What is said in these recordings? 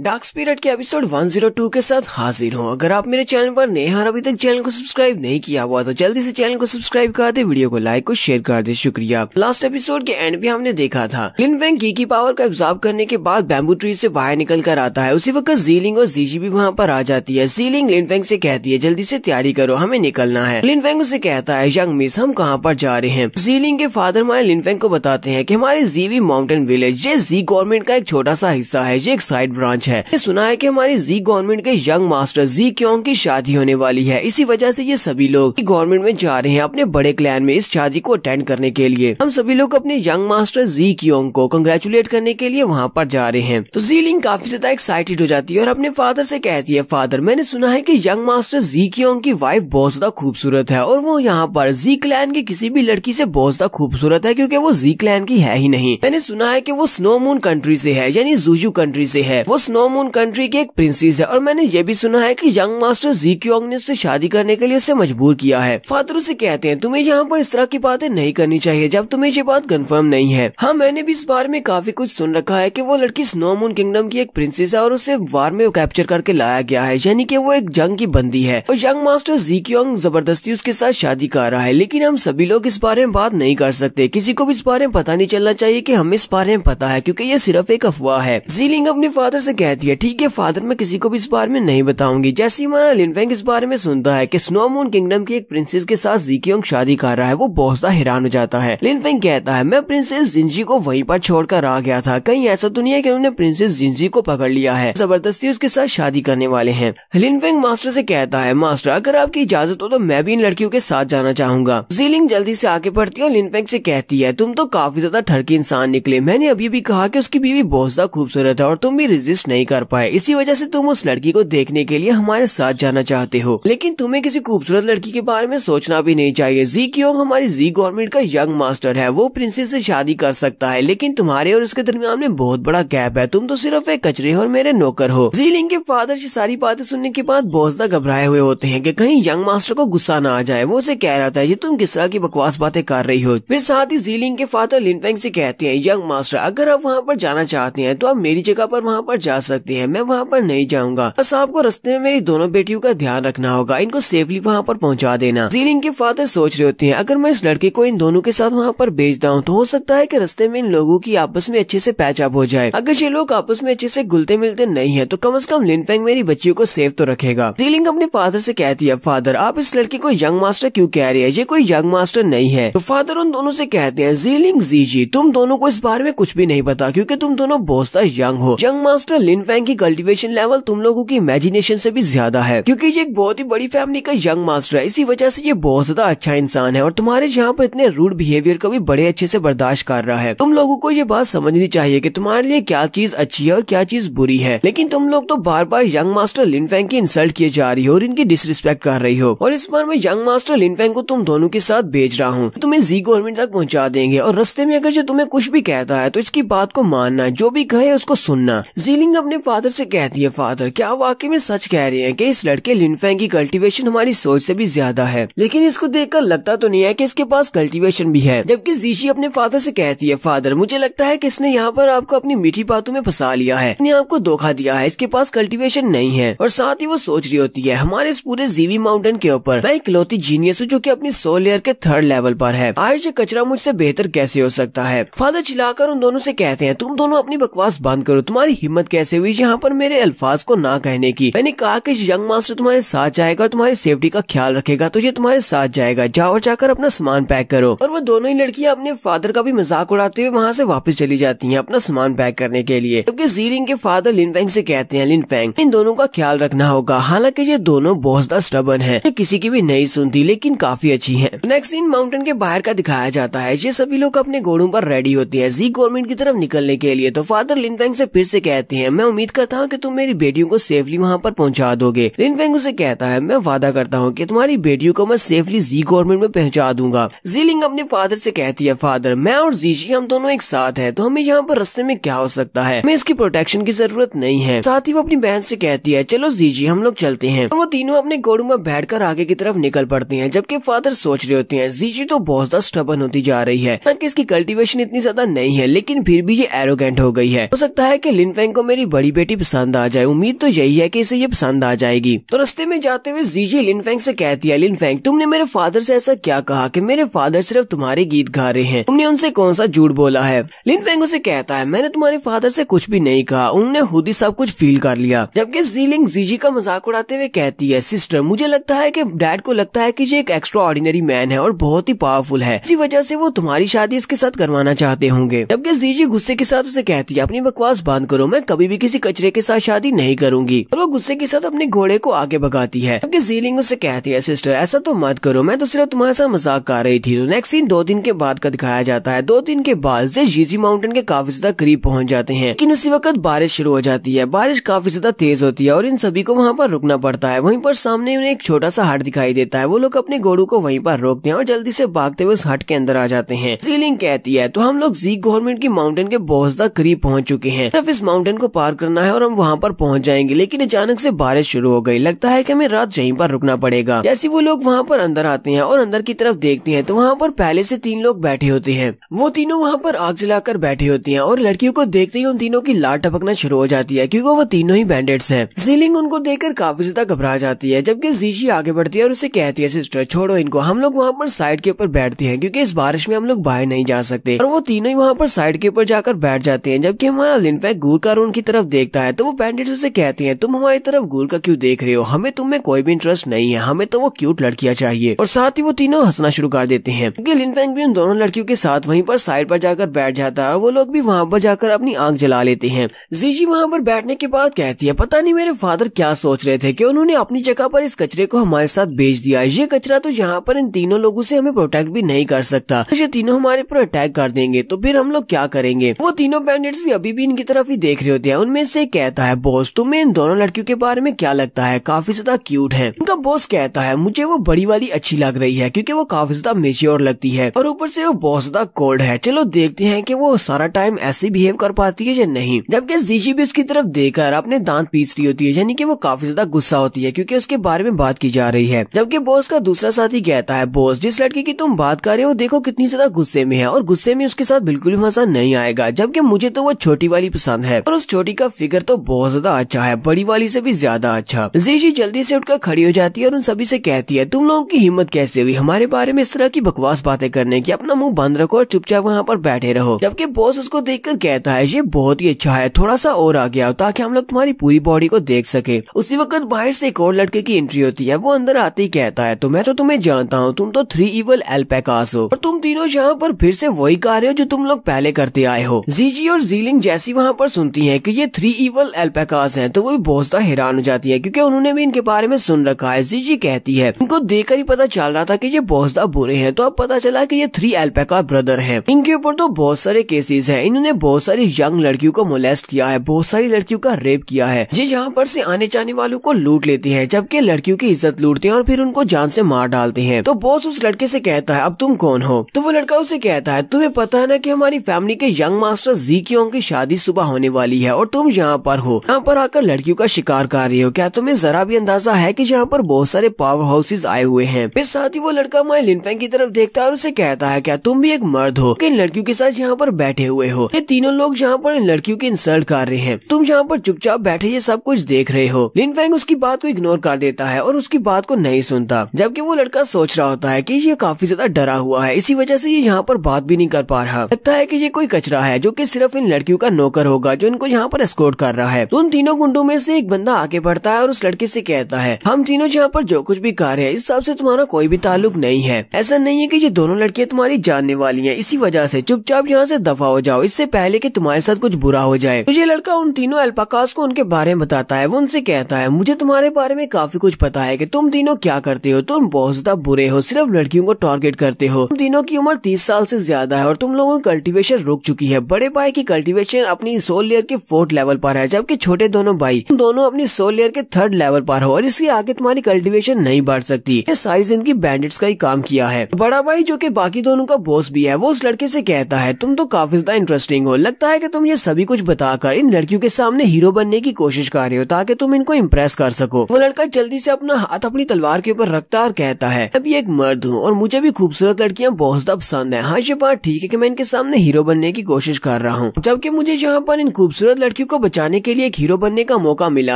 dark spirit के episode 102 के साथ हाजिर हूँ अगर आप मेरे चैनल पर नए हैं और अभी तक चैनल को सब्सक्राइब नहीं किया हुआ तो जल्दी से चैनल को सब्सक्राइब कर दे वीडियो को लाइक और शेयर कर दे शुक्रिया लास्ट एपिसोड के एंड में हमने देखा था लिन वेंग की, की पावर को एब्जॉर्ब करने के बाद बैम्बू ट्री से बाहर निकल कर आता है उसी वक्त जीलिंग और जीजी भी वहाँ पर आ जाती है जीलिंग लिन वेंग से कहती है जल्दी से तैयारी करो हमें निकलना है लिन वेंग उसे कहता है यंग मिस हम कहाँ पर जा रहे हैं जीलिंग के फादर माए लिन वेंग को बताते हैं की हमारे जीवी माउंटेन विलेज ये जी गवर्नमेंट का एक छोटा सा हिस्सा है ये एक साइड ब्रांच लॉन्च है ये सुना है की हमारी जी गवर्नमेंट के यंग मास्टर जी क्यों की शादी होने वाली है इसी वजह से ये सभी लोग गवर्नमेंट में जा रहे हैं अपने बड़े क्लैन में इस शादी को अटेंड करने के लिए हम सभी लोग अपने यंग मास्टर जी क्यों को कंग्रेचुलेट करने के लिए वहाँ पर जा रहे हैं तो जी लिंग काफी ज्यादा एक्साइटेड हो जाती है और अपने फादर से कहती है फादर मैंने सुना है की यंग मास्टर जी क्यों की वाइफ बहुत ज्यादा खूबसूरत है और वो यहाँ पर जी क्लैन की किसी भी लड़की से बहुत ज्यादा खूबसूरत है क्योंकि वो जी क्लैन की है ही नहीं मैंने सुना है की वो स्नोमून कंट्री से है यानी जूजू कंट्री से है वो स्नो मून कंट्री की एक प्रिंसेस है और मैंने ये भी सुना है कि यंग मास्टर जी क्योंग ने उससे शादी करने के लिए उसे मजबूर किया है फादर उसे कहते हैं तुम्हें यहाँ पर इस तरह की बातें नहीं करनी चाहिए जब तुम्हें ये बात कंफर्म नहीं है हाँ मैंने भी इस बारे में काफी कुछ सुन रखा है की वो लड़की स्नो मून किंगडम की एक प्रिंसेस है और उसे वार में कैप्चर करके लाया गया है यानी की वो एक जंग की बंदी है और यंग मास्टर जी क्योंग जबरदस्ती उसके साथ शादी कर रहा है लेकिन हम सभी लोग इस बारे में बात नहीं कर सकते किसी को भी इस बारे में पता नहीं चलना चाहिए की हमें इस बारे में पता है क्यूँकी ये सिर्फ एक अफवाह है जीलिंग अपने फादर ऐसी कह दिया ठीक है फादर मैं किसी को भी इस बारे में नहीं बताऊंगी जैसे ही माना लिनफेंग इस बारे में सुनता है कि स्नोमून किंगडम की एक प्रिंसेस के साथ जीक्योंग शादी कर रहा है वो बहुत सा हैरान हो जाता है लिनफेंग कहता है मैं प्रिंसेस जिंजी को वहीं पर छोड़कर आ गया था कहीं ऐसा तो नहीं है कि उन्होंने प्रिंसेस जिंजी को पकड़ लिया है जबरदस्ती उसके साथ शादी करने वाले है लिनफेंग मास्टर से कहता है मास्टर अगर आपकी इजाजत हो तो मैं भी इन लड़कियों के साथ जाना चाहूंगा जीलिंग जल्दी से आगे बढ़ती है और लिनफेंग से कहती है तुम तो काफी ज्यादा ठरके इंसान निकले मैंने अभी भी कहा कि उसकी बीवी बहुत ज्यादा खूबसूरत है और तुम भी रिजिस्ट नहीं कर पाए इसी वजह से तुम उस लड़की को देखने के लिए हमारे साथ जाना चाहते हो लेकिन तुम्हें किसी खूबसूरत लड़की के बारे में सोचना भी नहीं चाहिए जी ओर हमारी जी गवर्नमेंट का यंग मास्टर है वो प्रिंसेस से शादी कर सकता है लेकिन तुम्हारे और उसके दरमियान में बहुत बड़ा गैप है तुम तो सिर्फ एक कचरे और मेरे नौकर हो जी लिंग के फादर से सारी बातें सुनने के बाद बहुत ज्यादा घबराए हुए होते हैं की कहीं यंग मास्टर को गुस्सा न आ जाए वो उसे कह रहा था ये तुम किस तरह की बकवास बातें कर रही हो फिर साथ ही जी लिंग के फादर लिनफेंग से कहते हैं यंग मास्टर अगर आप वहाँ पर जाना चाहते हैं तो आप मेरी जगह पर वहाँ पर जा सकती है मैं वहाँ पर नहीं जाऊँगा बस आपको रस्ते में मेरी दोनों बेटियों का ध्यान रखना होगा इनको सेफली वहाँ पर पहुँचा देना जीरिंग के फादर सोच रहे होते हैं अगर मैं इस लड़के को इन दोनों के साथ वहाँ पर भेजता हूँ तो हो सकता है की रस्ते में इन लोगों की आपस में अच्छे ऐसी पैचअप हो जाए अगर ये लोग आपस में अच्छे ऐसी घुलते मिलते नहीं है तो कम अज कम लिनफेंग मेरी बच्चियों को सेफ तो रखेगा जीलिंग अपने फादर ऐसी कहती है फादर आप इस लड़के को यंग मास्टर क्यूँ कह रहे हैं ये कोई यंग मास्टर नहीं है तो फादर उन दोनों से कहते हैं जीलिंग जी जी तुम दोनों को इस बारे में कुछ भी नहीं पता क्योंकि तुम दोनों बहुत यंग हो यंग मास्टर इन फैंग की कल्टीवेशन लेवल तुम लोगों की इमेजिनेशन से भी ज्यादा है क्योंकि ये एक बहुत ही बड़ी फैमिली का यंग मास्टर है इसी वजह से ये बहुत ज्यादा अच्छा इंसान है और तुम्हारे यहाँ पर इतने रूड बिहेवियर को भी बड़े अच्छे से बर्दाश्त कर रहा है तुम लोगों को ये बात समझनी चाहिए की तुम्हारे लिए क्या चीज अच्छी है और क्या चीज बुरी है लेकिन तुम लोग तो बार बार यंग मास्टर लिनफेंग की इंसल्ट किए जा रही हो और इनकी डिसरिस्पेक्ट कर रही हो और इस बार मैं यंग मास्टर लिनफेंग को तुम दोनों के साथ भेज रहा हूँ तुम्हें जी गवर्नमेंट तक पहुँचा देंगे और रस्ते में अगर जो तुम्हें कुछ भी कहता है तो इसकी बात को मानना जो भी कहे उसको सुनना जीलिंग लिनफेंग अपने फादर से कहती है फादर क्या वाकई में सच कह रहे हैं कि इस लड़के लिनफेंग की कल्टीवेशन हमारी सोच से भी ज्यादा है लेकिन इसको देखकर लगता तो नहीं है कि इसके पास कल्टीवेशन भी है जबकि जीशी अपने फादर से कहती है फादर मुझे लगता है कि इसने यहाँ पर आपको अपनी मीठी बातों में फंसा लिया है इसने आपको धोखा दिया है इसके पास कल्टिवेशन नहीं है और साथ ही वो सोच रही होती है हमारे इस पूरे जीवी माउंटेन के ऊपर मैं इकलौती जीनियस हूँ जो की अपनी सोल लेयर के थर्ड लेवल पर है आज ये कचरा मुझसे बेहतर कैसे हो सकता है फादर चिल्लाकर उन दोनों से कहते हैं तुम दोनों अपनी बकवास बंद करो तुम्हारी हिम्मत कैसे कैसे हुई यहाँ पर मेरे अल्फाज को ना कहने की मैंने कहा कि यंग मास्टर तुम्हारे साथ जाएगा और तुम्हारी सेफ्टी का ख्याल रखेगा तो ये तुम्हारे साथ जाएगा जाओ जाकर अपना सामान पैक करो और वो दोनों ही लड़कियाँ अपने फादर का भी मजाक उड़ाते हुए वहाँ ऐसी वापस चली जाती है अपना सामान पैक करने के लिए जबकि जीरिंग के फादर लिनफेंग ऐसी कहते हैं लिनपैंग इन दोनों का ख्याल रखना होगा हालांकि ये दोनों बहुत ज्यादा स्टबन है किसी की भी नहीं सुनती लेकिन काफी अच्छी है नेक्स्ट इन माउंटेन के बाहर का दिखाया जाता है ये सभी लोग अपने घोड़ों पर रेडी होते हैं जी गवर्नमेंट की तरफ निकलने के लिए तो फादर लिनपैंग से फिर से कहते हैं मैं उम्मीद करता हूँ कि तुम मेरी बेटियों को सेफली वहाँ पर पहुँचा दोगे लिनफेंग उसे कहता है मैं वादा करता हूँ की तुम्हारी बेटियों को मैं सेफली जी गवर्नमेंट में पहुँचा दूंगा जीलिंग अपने फादर ऐसी कहती है फादर मैं और जीजी हम दोनों एक साथ है तो हमें यहाँ पर रस्ते में क्या हो सकता है हमें इसकी प्रोटेक्शन की जरूरत नहीं है साथ ही वो अपनी बहन से कहती है चलो जीजी हम लोग चलते हैं और वो तीनों अपने गोड़ों में बैठकर आगे की तरफ निकल पड़ते हैं जबकि फादर सोच रहे होते हैं जीजी तो बहुत ज्यादा स्टबन होती जा रही है हालांकि इसकी कल्टीवेशन इतनी ज्यादा नहीं है लेकिन फिर भी ये एरोगेंट हो गई है हो सकता है की लिनफेंग को मेरी अपनी बड़ी बेटी पसंद आ जाए उम्मीद तो यही है कि इसे ये पसंद आ जाएगी तो रस्ते में जाते हुए जीजी लिनफेंग से कहती है लिनफेंग तुमने मेरे फादर से ऐसा क्या कहा कि मेरे फादर सिर्फ तुम्हारे गीत गा रहे हैं तुमने उनसे कौन सा झूठ बोला है लिनफेंग उसे कहता है मैंने तुम्हारे फादर से कुछ भी नहीं कहा उन्होंने खुद ही सब कुछ फील कर लिया जबकि जीलिंग जीजी का मजाक उड़ाते हुए कहती है सिस्टर मुझे लगता है की डैड को लगता है की ये एक एक्स्ट्रा ऑर्डिनरी मैन है और बहुत ही पावरफुल है इसी वजह से वो तुम्हारी शादी इसके साथ करवाना चाहते होंगे जबकि जीजी गुस्से के साथ उसे कहती है अपनी बकवास बंद करो मैं कभी भी भी किसी कचरे के साथ शादी नहीं करूंगी और वो गुस्से के साथ अपने घोड़े को आगे भगाती है जबकि जीलिंग उसे कहती है सिस्टर ऐसा तो मत करो मैं तो सिर्फ तुम्हारे साथ मजाक कर रही थी तो नेक्स्ट सीन दो दिन के बाद का दिखाया जाता है दो दिन के बाद से जीजी माउंटेन के काफी ज्यादा करीब पहुँच जाते हैं लेकिन उसी वक्त बारिश शुरू हो जाती है बारिश काफी ज्यादा तेज होती है और इन सभी को वहाँ पर रुकना पड़ता है वहीं पर सामने उन्हें एक छोटा सा हट दिखाई देता है वो लोग अपने घोड़ो को वहीं पर रोकते हैं और जल्दी से भागते हुए उस हट के अंदर आ जाते हैं सीलिंग कहती है तो हम लोग जी गवर्नमेंट की माउंटेन के बहुत ज्यादा करीब पहुंच चुके हैं सिर्फ इस माउंटेन को पार करना है और हम वहाँ पर पहुँच जाएंगे लेकिन अचानक से बारिश शुरू हो गई लगता है की हमें रात यहीं पर रुकना पड़ेगा जैसे वो लोग वहाँ पर अंदर आते हैं और अंदर की तरफ देखते हैं तो वहाँ पर पहले से तीन लोग बैठे होते हैं वो तीनों वहाँ पर आग जलाकर बैठे होते हैं और लड़कियों को देखते ही उन तीनों की लाट टपकना शुरू हो जाती है क्यूँकी वो तीनों ही बैंडेड्स है जीलिंग उनको देखकर काफी ज्यादा घबरा जाती है जबकि जीशी आगे बढ़ती है और उसे कहती है सिस्टर छोड़ो इनको हम लोग वहाँ पर साइड के ऊपर बैठते हैं क्यूँकी इस बारिश में हम लोग बाहर नहीं जा सकते और वो तीनों ही वहाँ पर साइड के ऊपर जाकर बैठ जाते हैं जबकि हमारा लिनपैक गुर कर उनकी तरफ देखता है तो वो बैंडिट उसे कहती हैं तुम हमारी तरफ घूर का क्यों देख रहे हो हमें तुम्हें कोई भी इंटरेस्ट नहीं है हमें तो वो क्यूट लड़कियाँ चाहिए और साथ ही वो तीनों हंसना शुरू कर देते हैं क्योंकि लिनफेंग भी उन दोनों लड़कियों के साथ वहीं पर साइड पर जाकर बैठ जाता है वो लोग भी वहाँ पर जाकर अपनी आंख जला लेते हैं जीजी वहाँ पर बैठने के बाद कहती है पता नहीं मेरे फादर क्या सोच रहे थे कि उन्होंने अपनी जगह पर इस कचरे को हमारे साथ भेज दिया ये कचरा तो यहाँ पर इन तीनों लोगों से हमें प्रोटेक्ट भी नहीं कर सकता तो ये तीनों हमारे पर अटैक कर देंगे तो फिर हम लोग क्या करेंगे वो तीनों बैंडिट्स भी अभी भी इनकी तरफ ही देख रहे होते हैं उनमें से कहता है बॉस तुम्हें इन दोनों लड़कियों के बारे में क्या लगता है काफी ज्यादा क्यूट है उनका बॉस कहता है मुझे वो बड़ी वाली अच्छी लग रही है क्यूँकी वो काफी ज्यादा मेच्योर लगती है और ऊपर से वो बहुत ज्यादा कोल्ड है चलो देखते हैं की वो सारा टाइम ऐसे बिहेव कर पाती है या नहीं जबकि जीजी भी उसकी तरफ देखकर अपने दांत पीस रही होती है यानी की वो काफी ज्यादा गुस्सा होती है क्यूँकी उसके बारे में बात की जा रही है जबकि बॉस का दूसरा साथी कहता है बॉस जिस लड़की की तुम बात कर रहे हो देखो कितनी ज्यादा गुस्से में है और गुस्से में उसके साथ बिल्कुल भी मजा नहीं आएगा जबकि मुझे तो वो छोटी वाली पसंद है और उस छोटी का फिगर तो बहुत ज्यादा अच्छा है बड़ी वाली से भी ज्यादा अच्छा जेशी जल्दी से उठकर खड़ी हो जाती है और उन सभी से कहती है तुम लोगों की हिम्मत कैसे हुई हमारे बारे में इस तरह की बकवास बातें करने की अपना मुंह बंद रखो और चुपचाप वहाँ पर बैठे रहो जबकि बॉस उसको देख कहता है ये बहुत ही अच्छा है थोड़ा सा और आ गया ताकि हम लोग तुम्हारी पूरी बॉडी को देख सके उसी वक्त बाहर से एक और लड़के की एंट्री होती है वो अंदर आते ही कहता है तो मैं तो तुम्हें जानता हूँ तुम तो थ्री इवल एल्पेकास हो और तुम तीनों यहाँ पर फिर से वही कार्य हो जो तुम लोग पहले करते आए हो जीजी और जीलिंग जैसी वहाँ पर सुनती है कि ये थ्री इवल एल्पेकास हैं तो वो भी बहुत ज्यादा हैरान हो जाती है क्योंकि उन्होंने भी इनके बारे में सुन रखा है जीजी कहती है इनको देखकर ही पता चल रहा था कि ये बहुत ज्यादा बुरे हैं तो अब पता चला कि ये थ्री एल्पेका ब्रदर हैं इनके ऊपर तो बहुत सारे केसेस हैं इन्होंने बहुत सारी यंग लड़कियों को मोलेस्ट किया है बहुत सारी लड़कियों का रेप किया है ये यहाँ पर से आने जाने वालों को लूट लेते हैं जबकि लड़कियों की इज्जत लूटते हैं और फिर उनको जान से मार डालते हैं तो बॉस उस लड़के से कहता है अब तुम कौन हो तो वो लड़का उसे कहता है तुम्हें पता है ना कि हमारी फैमिली के यंग मास्टर जी की की शादी सुबह होने वाली है और और तुम यहाँ पर हो यहाँ पर आकर लड़कियों का शिकार कर रही हो क्या तुम्हें जरा भी अंदाजा है की यहाँ पर बहुत सारे पावर हाउसेज आए हुए हैं फिर साथ ही वो लड़का माई लिनफेंग की तरफ देखता है और उसे कहता है क्या तुम भी एक मर्द हो इन लड़कियों के साथ यहाँ पर बैठे हुए हो ये तीनों लोग यहाँ पर इन लड़कियों की इंसल्ट कर रहे हैं तुम यहाँ पर चुपचाप बैठे ये सब कुछ देख रहे हो लिनफेंग उसकी बात को इग्नोर कर देता है और उसकी बात को नहीं सुनता जबकि वो लड़का सोच रहा होता है की ये काफी ज्यादा डरा हुआ है इसी वजह से ये यहाँ पर बात भी नहीं कर पा रहा लगता है की ये कोई कचरा है जो की सिर्फ इन लड़कियों का नौकर होगा जो इनको यहाँ पर स्कोर्ट कर रहा है तो उन तीनों गुंडों में से एक बंदा आगे बढ़ता है और उस लड़के से कहता है हम तीनों यहाँ पर जो कुछ भी कर रहे हैं इस सबसे तुम्हारा कोई भी ताल्लुक नहीं है ऐसा नहीं है की ये दोनों लड़कियाँ तुम्हारी जानने वाली है इसी वजह ऐसी चुपचाप यहाँ ऐसी दफा हो जाओ इससे पहले की तुम्हारे साथ कुछ बुरा हो जाए तो ये लड़का उन तीनों एल्पाकास को उनके बारे में बताता है वो उनसे कहता है मुझे तुम्हारे बारे में काफी कुछ पता है की तुम तीनों क्या करते हो तुम बहुत ज्यादा बुरे हो सिर्फ लड़कियों को टारगेट करते हो तुम तीनों की उम्र तीस साल ऐसी ज्यादा है और तुम लोगों की कल्टिवेशन रुक चुकी है बड़े भाई की कल्टिवेशन अपनी सोल लेयर के फोर फोर्थ लेवल पर है जबकि छोटे दोनों भाई दोनों अपनी सोल लेयर के थर्ड लेवल पर हो और इसके आगे तुम्हारी कल्टिवेशन नहीं बढ़ सकती ये सारी जिंदगी बैंडिट्स का ही काम किया है बड़ा भाई जो की बाकी दोनों का बॉस भी है वो उस लड़के से कहता है तुम तो काफी ज्यादा इंटरेस्टिंग हो लगता है की तुम ये सभी कुछ बताकर इन लड़कियों के सामने हीरो बनने की कोशिश कर रहे हो ताकि तुम इनको इम्प्रेस कर सको वो लड़का जल्दी से अपना हाथ अपनी तलवार के ऊपर रखता और कहता है अभी एक मर्द हूँ और मुझे भी खूबसूरत लड़कियाँ बहुत ज्यादा पसंद है हाँ ये बात ठीक है की मैं इनके सामने हीरो बनने की कोशिश कर रहा हूँ जबकि मुझे यहाँ पर इन खूबसूरत लड़कियों को बचाने के लिए एक हीरो बनने का मौका मिला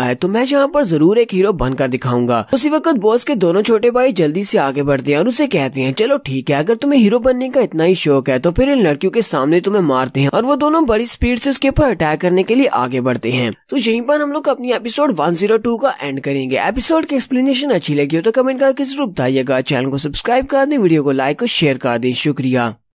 है तो मैं यहाँ पर जरूर एक हीरो बनकर दिखाऊंगा उसी वक्त बॉस के दोनों छोटे भाई जल्दी से आगे बढ़ते हैं और उसे कहते हैं चलो ठीक है अगर तुम्हें हीरो बनने का इतना ही शौक है तो फिर इन लड़कियों के सामने तुम्हें मारते हैं और वो दोनों बड़ी स्पीड से उसके ऊपर अटैक करने के लिए आगे बढ़ते हैं तो यहीं पर हम लोग अपनी एपिसोड टू का एंड करेंगे एपिसोड की एक्सप्लेनेशन अच्छी लगी हो तो कमेंट करके जरूर बताइएगा चैनल को सब्सक्राइब कर दे वीडियो को लाइक और शेयर कर दें शुक्रिया